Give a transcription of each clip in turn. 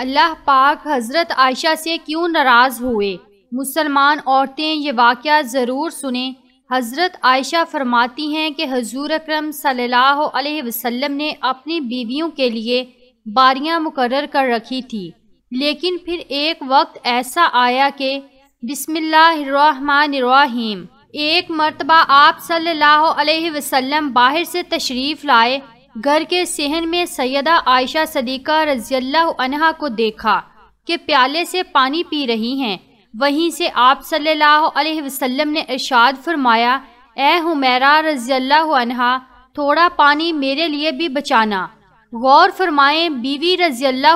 अल्लाह पाक हज़रत आयशा से क्यों नाराज़ हुए मुसलमान औरतें ये वाक़ ज़रूर सुने हज़रत आयशा फरमाती हैं कि हजूर अक्रम सल्लल्लाहु वसल्लम ने अपनी बीवियों के लिए बारियां मुकर कर रखी थी लेकिन फिर एक वक्त ऐसा आया कि बिसमिल्लाम एक मरतबा आप सल्लल्लाहु अलैहि वसल्लम बाहर से तशरीफ़ लाए घर के सहन में सैदा आयशा सदीक़ा रजील्ला को देखा कि प्याले से पानी पी रही हैं वहीं से आप सल्लल्लाहु अलैहि वसल्लम ने इरशाद फरमाया ए हमेरा रजील्ला थोड़ा पानी मेरे लिए भी बचाना गौर फरमाएं बीवी रजील्ला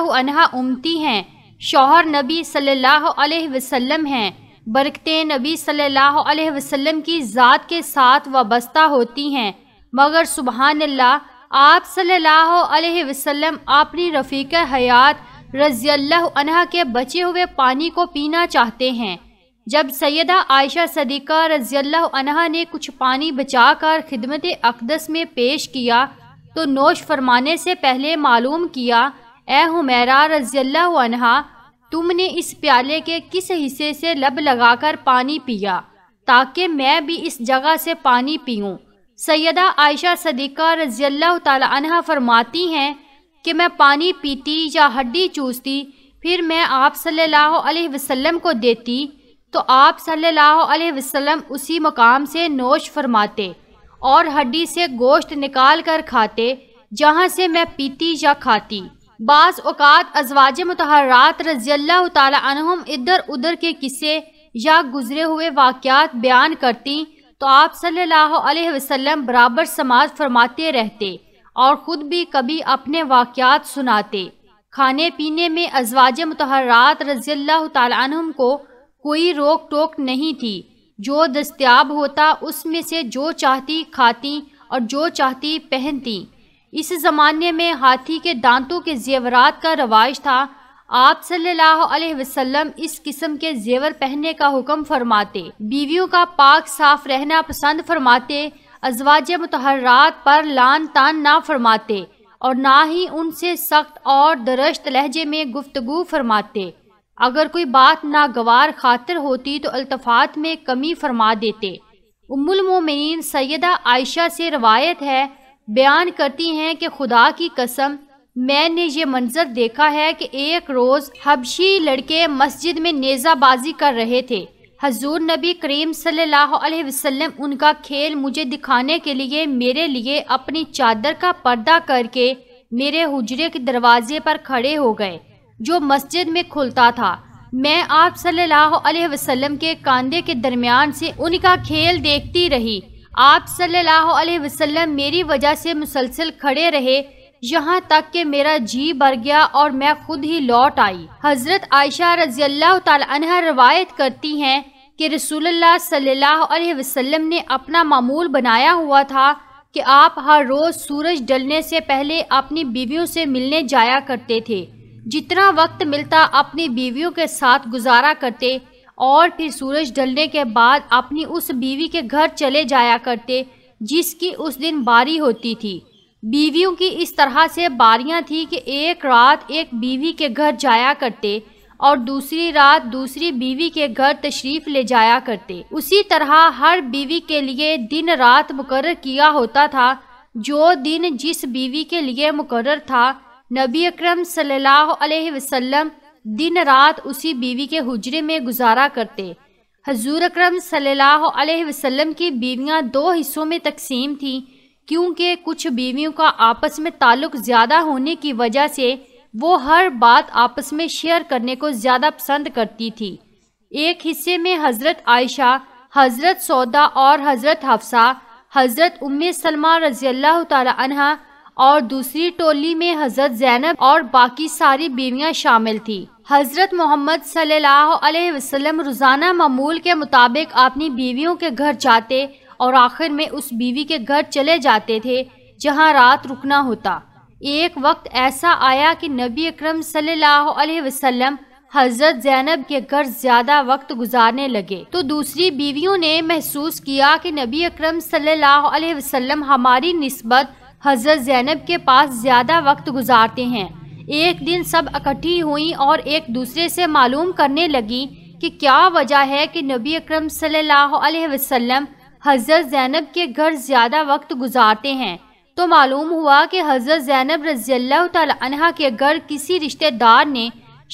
उमती हैं शौहर नबी सल्लल्लाहु अलैहि वसल्लम हैं बरकतें नबी सल्लल्लाहु अलैहि वसल्लम की ज़ात के साथ वाबस्ता होती हैं मगर सुबहान आप सल्लल्लाहु अलैहि वसल्लम अपनी रफ़ीक हयात रज़ी अल्लाह के बचे हुए पानी को पीना चाहते हैं जब सैदा आयशा सदीक़ा रज़ी अल्लाह ने कुछ पानी बचाकर खिदमत अकदस में पेश किया तो नोश फरमाने से पहले मालूम किया ए हुमेरा रज़ी अल्लाह तुमने इस प्याले के किस हिस्से से लब लगाकर पानी पिया ताकि मैं भी इस जगह से पानी पीऊँ सैदा आयशा सदीक़ा रजील्ला तह फरमाती हैं कि मैं पानी पीती या हड्डी चूसती फिर मैं आप सल्लल्लाहु अलैहि वसल्लम को देती तो आप सल्लल्लाहु अलैहि वसल्लम उसी मकाम से नोश फरमाते और हड्डी से गोश्त निकाल कर खाते जहाँ से मैं पीती या खाती बाज़ अवत अजवाज मतहरात रजील्ला तहम इधर उधर के किस्से या गुज़रे हुए वाक़ बयान करती तो आप सल्लल्लाहु अलैहि वसल्लम बराबर समाज फरमाते रहते और ख़ुद भी कभी अपने वाक़ात सुनाते खाने पीने में अजवाज मतहरात रजील्ला तम को कोई रोक टोक नहीं थी जो दस्तियाब होता उसमें से जो चाहती खाती और जो चाहती पहनती इस ज़माने में हाथी के दांतों के जेवरात का रवाज था आप सल्लल्लाहु अलैहि वसल्लम इस किस्म के जेवर पहनने का हुक्म फरमाते बीवियों का पाक साफ रहना पसंद फरमाते अजवाज मतहरात पर लान तान ना फरमाते और ना ही उनसे सख्त और दरश्त लहजे में गुफ्तगु फरमाते अगर कोई बात नागवार खातर होती तो अल्तफात में कमी फरमा देते उमुलमोमिन सैदा आयशा से रवायत है बयान करती हैं कि खुदा की कसम मैंने ये मंजर देखा है कि एक रोज़ हबशी लड़के मस्जिद में नेज़ाबाजी कर रहे थे हजूर नबी करीम सल्लल्लाहु अलैहि वसल्लम उनका खेल मुझे दिखाने के लिए मेरे लिए अपनी चादर का पर्दा करके मेरे हुजरे के दरवाजे पर खड़े हो गए जो मस्जिद में खुलता था मैं आप सल्लल्लाहु अलैहि वसल्लम के कांधे के दरमियान से उनका खेल देखती रही आप सल्लल्लाहु अलैहि वसल्लम मेरी वजह से मुसलसल खड़े रहे यहाँ तक कि मेरा जी भर गया और मैं खुद ही लौट आई हजरत आयशा रजी अल्लाह रवायत करती हैं कि रसूलुल्लाह सल्लल्लाहु अलैहि वसल्लम ने अपना मामूल बनाया हुआ था कि आप हर रोज़ सूरज डलने से पहले अपनी बीवियों से मिलने जाया करते थे जितना वक्त मिलता अपनी बीवियों के साथ गुजारा करते और फिर सूरज ढलने के बाद अपनी उस बीवी के घर चले जाया करते जिसकी उस दिन बारी होती थी बीवियों की इस तरह से बारियां थी कि एक रात एक बीवी के घर जाया करते और दूसरी रात दूसरी बीवी के घर तशरीफ ले जाया करते उसी तरह हर बीवी के लिए दिन रात मुकर किया होता था जो दिन जिस बीवी के लिए मुकर था नबी अकरम सल्लल्लाहु अलैहि वसल्लम दिन रात उसी बीवी के हुजरे में गुजारा करते हजूर अकरम सल्लल्लाहु अलैहि वसल्लम की बीवियां दो हिस्सों में तकसीम थी क्योंकि कुछ बीवियों का आपस में ताल्लुक ज़्यादा होने की वजह से वो हर बात आपस में शेयर करने को ज़्यादा पसंद करती थी एक हिस्से में हज़रत आयशा हज़रत सौदा और हज़रत हफ्सा हज़रत उम्मे सलमा रजी अल्लाह तह और दूसरी टोली में हज़रत जैनब और बाकी सारी बीवियां शामिल थी हज़रत मोहम्मद सल्लल्लाहु अलैहि वसल्लम रोज़ाना मामूल के मुताबिक अपनी बीवियों के घर जाते और आखिर में उस बीवी के घर चले जाते थे जहां रात रुकना होता एक वक्त ऐसा आया कि नबी अक्रम सल्लल्लाहु अलैहि वसल्लम हजरत जैनब के घर ज्यादा वक्त गुजारने लगे तो दूसरी बीवियों ने महसूस किया कि नबी अक्रम सल्लल्लाहु अलैहि वसल्लम हमारी नस्बत हजरत जैनब के पास ज्यादा वक्त गुजारते हैं एक दिन सब इकट्ठी हुई और एक दूसरे से मालूम करने लगी कि क्या वजह है कि नबी अक्रम सल्लल्लाहु अलैहि वसल्लम हज़रत ज़ैनब के घर ज़्यादा वक्त गुजारते हैं तो मालूम हुआ कि हज़रत ज़ैनब रज़ील्ला के घर किसी रिश्तेदार ने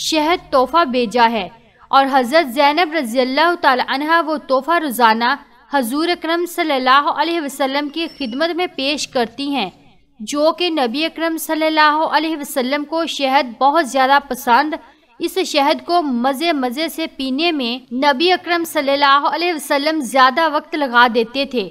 शहद तोहफ़ा भेजा है और हज़रत ज़ैनब रज़ील्ला वो तोहफ़ा रोज़ाना हजूर अक्रम सल्ला अलैहि की खिदमत में पेश करती हैं जो कि नबी अक्रम सल्ला अलैहि को शहद बहुत ज़्यादा पसंद इस शहद को मज़े मज़े से पीने में नबी अकरम सल्लल्लाहु अलैहि वसल्लम ज़्यादा वक्त लगा देते थे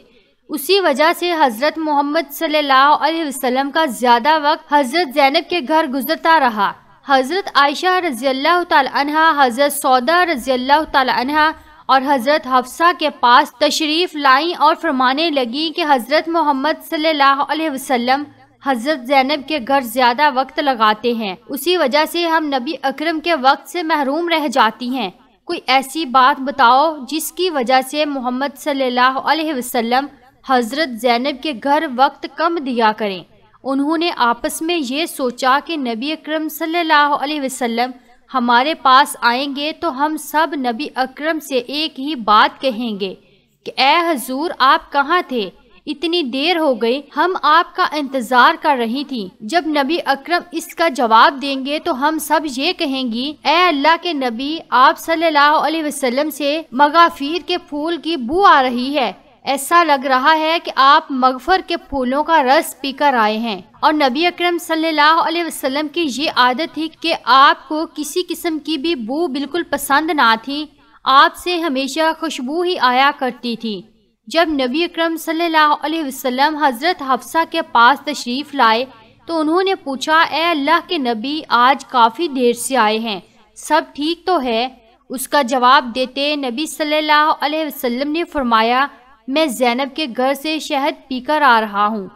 उसी वजह से हज़रत मोहम्मद सल्लल्लाहु अलैहि वसल्लम का ज़्यादा वक्त हज़रत जैनब के घर गुजरता रहा हज़रत आयशा रजील्ला तहा हज़रत सौदा रजील्ला तहा और हज़रत हफ्सा के पास तशरीफ़ लाई और फरमाने लगी कि हज़रत मोहम्मद सल्लल्लाहु अलैहि वसल्लम हजरत जैनब के घर ज़्यादा वक्त लगाते हैं उसी वजह से हम नबी अकरम के वक्त से महरूम रह जाती हैं कोई ऐसी बात बताओ जिसकी वजह से मोहम्मद सल्लल्लाहु अलैहि वसल्लम हज़रत जैनब के घर वक्त कम दिया करें उन्होंने आपस में ये सोचा कि नबी अकरम सल्लल्लाहु अलैहि वसल्लम हमारे पास आएंगे तो हम सब नबी अकरम से एक ही बात कहेंगे कि ए हजूर आप कहाँ थे इतनी देर हो गई हम आपका इंतजार कर रही थी जब नबी अकरम इसका जवाब देंगे तो हम सब ये कहेंगी ए अल्लाह के नबी आप सल्लल्लाहु अलैहि वसल्लम से मगाफीर के फूल की बू आ रही है ऐसा लग रहा है कि आप मगफर के फूलों का रस पीकर आए हैं और नबी अकरम सल्लल्लाहु अलैहि वसल्लम की ये आदत थी कि आपको किसी किस्म की भी बू बिल्कुल पसंद ना थी आपसे हमेशा खुशबू ही आया करती थी जब नबी अक्रम सल्लाम हज़रत हफ्सा के पास तशरीफ़ लाए तो उन्होंने पूछा ए अल्लाह के नबी आज काफ़ी देर से आए हैं सब ठीक तो है उसका जवाब देते नबी सल्लल्लाहु अलैहि वसल्लम ने फरमाया मैं जैनब के घर से शहद पीकर आ रहा हूँ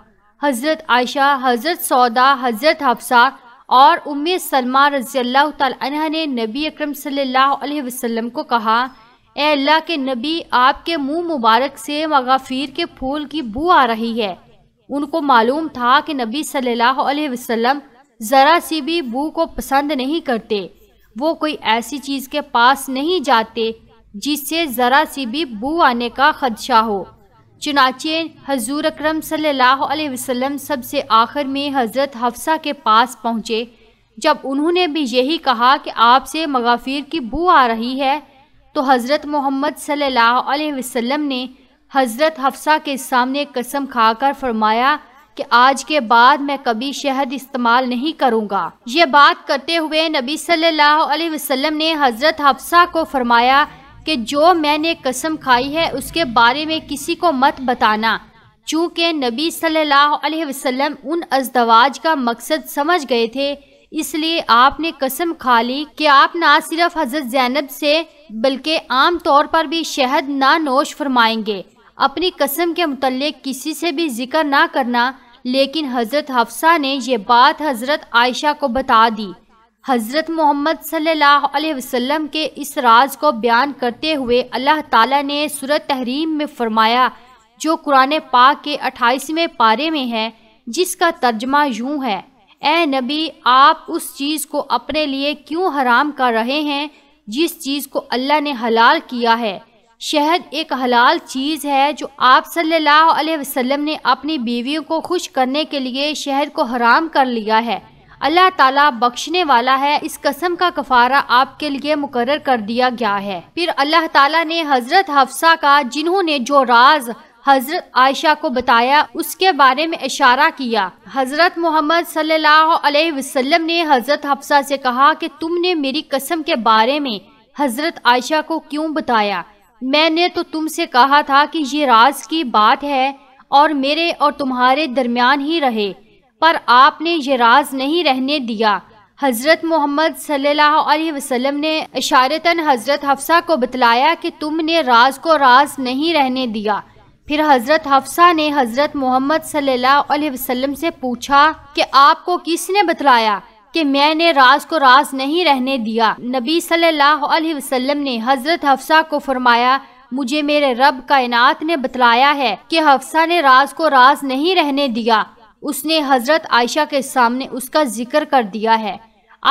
हज़रत आयशा हज़रत सौदा हज़रत हफ्सा और उम सलमा रज़ी अल्लाह ने नबी अक्रम सल्लल्लाहु अलैहि वसल्लम को कहा ए अल्लाह के नबी आपके मुंह मुबारक से मगाफिर के फूल की बू आ रही है उनको मालूम था कि नबी सल्लल्लाहु अलैहि वसल्लम ज़रा सी भी बू को पसंद नहीं करते वो कोई ऐसी चीज़ के पास नहीं जाते जिससे ज़रा सी भी बू आने का खदशा हो चुनाचे हजूर अक्रम सल्लल्लाहु सबसे आखिर में हज़रत हफ्सा के पास पहुँचे जब उन्होंने भी यही कहा कि आपसे मगाफिर की बू आ रही है तो हज़रत मोहम्मद सल्लल्लाहु वसम ने हज़रत हफ्सा के सामने कसम खाकर फरमाया कि आज के बाद मैं कभी शहद इस्तेमाल नहीं करूँगा ये बात करते हुए नबी सल्ला वसम ने हज़रत हफ्सा को फरमाया कि जो मैंने कसम खाई है उसके बारे में किसी को मत बताना चूँकि नबी सल्ला वसम उन अजदवाज का मकसद समझ गए थे इसलिए आपने कसम खा ली कि आप ना सिर्फ हज़रत जैनब से बल्कि आम तौर पर भी शहद ना नोश फरमाएंगे अपनी कसम के मतलब किसी से भी जिक्र ना करना लेकिन हज़रत हफ्सा ने यह बात हज़रत आयशा को बता दी हज़रत मोहम्मद सल्लल्लाहु अलैहि वसल्लम के इस राज को बयान करते हुए अल्लाह ताला ने सूरत तहरीम में फरमाया जो कुरान पाक के अट्ठाईसवें पारे में है जिसका तर्जमा यूँ है ए नबी आप उस चीज़ को अपने लिए क्यों हराम कर रहे हैं जिस चीज़ को अल्लाह ने हलाल किया है शहद एक हलाल चीज़ है जो आप सल्लल्लाहु अलैहि वसल्लम ने अपनी बीवियों को खुश करने के लिए शहद को हराम कर लिया है अल्लाह ताला बख्शने वाला है इस कसम का कफारा आपके लिए मुकर कर दिया गया है फिर अल्लाह ताला ने हज़रत हफ्सा का जिन्होंने जो राज हज़रत आयशा को बताया उसके बारे में इशारा किया हज़रत मोहम्मद सल्लल्लाहु अलैहि वसल्लम ने हज़रत हफ्सा से कहा कि तुमने मेरी कसम के बारे में हज़रत आयशा को क्यों बताया मैंने तो तुमसे कहा था कि ये राज की बात है और मेरे और तुम्हारे दरमियान ही रहे पर आपने ये राज नहीं रहने दिया हज़रत मोहम्मद सल्लल्लाहु अलैहि वसल्लम ने इशारता हज़रत हफ्सा को बतलाया कि तुमने राज को राज नहीं रहने दिया फिर हज़रत हफ्सा ने हज़रत मोहम्मद सल्लल्लाहु अलैहि वसल्लम से पूछा कि आपको किसने बतलाया कि मैंने राज को राज नहीं रहने दिया नबी सल्लल्लाहु अलैहि वसल्लम ने हज़रत हफ्सा को फरमाया मुझे मेरे रब कायनात ने बतलाया है कि हफ्सा ने राज को राज नहीं रहने दिया उसने हज़रत आयशा के सामने उसका जिक्र कर दिया है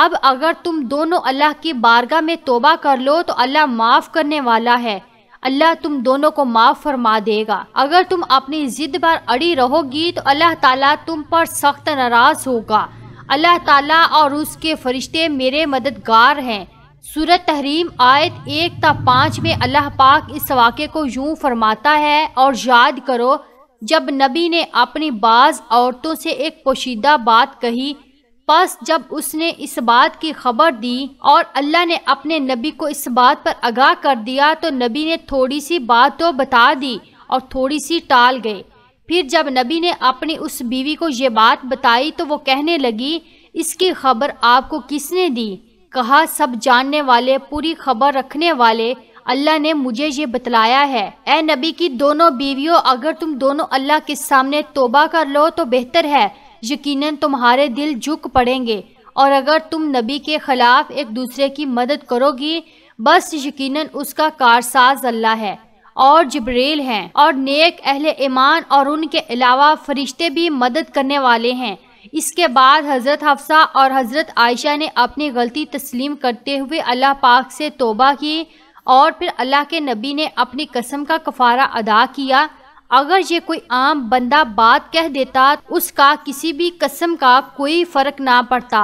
अब अगर तुम दोनों अल्लाह की बारगाह में तोबा कर लो तो अल्लाह माफ़ करने वाला है अल्लाह तुम दोनों को माफ़ फरमा देगा अगर तुम अपनी ज़िद पर अड़ी रहोगी तो अल्लाह ताला तुम पर सख्त नाराज़ होगा अल्लाह ताला और उसके फरिश्ते मेरे मददगार हैं सूरत तहरीम आयत एक ता पाँच में अल्लाह पाक इस वाक़े को यूं फरमाता है और याद करो जब नबी ने अपनी बाज़ औरतों से एक पोशीदा बात कही बस जब उसने इस बात की खबर दी और अल्लाह ने अपने नबी को इस बात पर आगाह कर दिया तो नबी ने थोड़ी सी बात तो बता दी और थोड़ी सी टाल गए फिर जब नबी ने अपनी उस बीवी को ये बात बताई तो वो कहने लगी इसकी खबर आपको किसने दी कहा सब जानने वाले पूरी खबर रखने वाले अल्लाह ने मुझे ये बतलाया है ए नबी की दोनों बीवियों अगर तुम दोनों अल्लाह के सामने तोबा कर लो तो बेहतर है यकीनन तुम्हारे दिल झुक पड़ेंगे और अगर तुम नबी के ख़िलाफ़ एक दूसरे की मदद करोगी बस यकीनन उसका कारसाज अल्लाह है और जबरील हैं और नेक अहल ईमान और उनके अलावा फरिश्ते भी मदद करने वाले हैं इसके बाद हज़रत हफ्सा और हज़रत आयशा ने अपनी गलती तस्लीम करते हुए अल्लाह पाक से तोबा की और फिर अल्लाह के नबी ने अपनी कसम का कफ़ारा अदा किया अगर ये कोई आम बंदा बात कह देता उसका किसी भी कसम का कोई फ़र्क ना पड़ता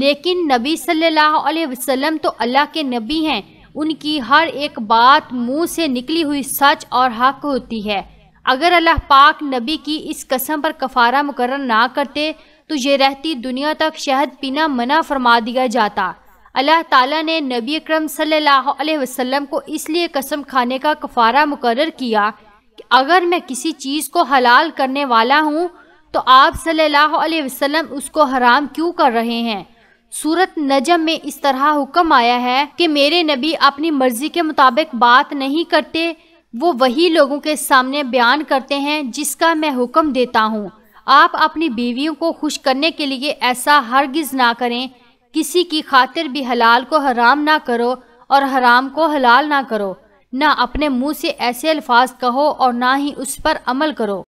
लेकिन नबी सल्लल्लाहु अलैहि वसल्लम तो अल्लाह के नबी हैं उनकी हर एक बात मुंह से निकली हुई सच और हक होती है अगर अल्लाह पाक नबी की इस कसम पर कफारा मुकर ना करते तो ये रहती दुनिया तक शहद पीना मना फरमा दिया जाता अल्लाह ताला ने नबी अक्रम सल्लल्लाहु अलैहि वसल्लम को इसलिए कसम खाने का कफारा मुकर किया अगर मैं किसी चीज़ को हलाल करने वाला हूँ तो आप सल्लल्लाहु अलैहि वसल्लम उसको हराम क्यों कर रहे हैं सूरत नजम में इस तरह हुक्म आया है कि मेरे नबी अपनी मर्ज़ी के मुताबिक बात नहीं करते वो वही लोगों के सामने बयान करते हैं जिसका मैं हुक्म देता हूँ आप अपनी बीवियों को खुश करने के लिए ऐसा हरगिज़ ना करें किसी की खातिर भी हलाल को हराम ना करो और हराम को हलाल ना करो ना अपने मुंह से ऐसे अल्फाज कहो और ना ही उस पर अमल करो